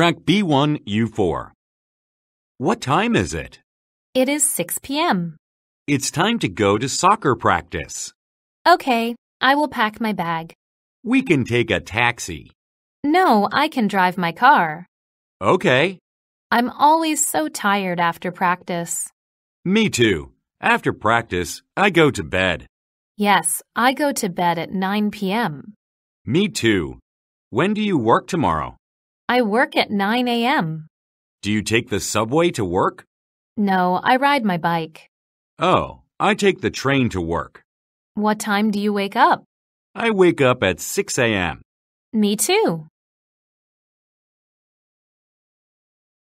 Track B1, U4. What time is it? It is 6 p.m. It's time to go to soccer practice. Okay, I will pack my bag. We can take a taxi. No, I can drive my car. Okay. I'm always so tired after practice. Me too. After practice, I go to bed. Yes, I go to bed at 9 p.m. Me too. When do you work tomorrow? I work at 9 a.m. Do you take the subway to work? No, I ride my bike. Oh, I take the train to work. What time do you wake up? I wake up at 6 a.m. Me too.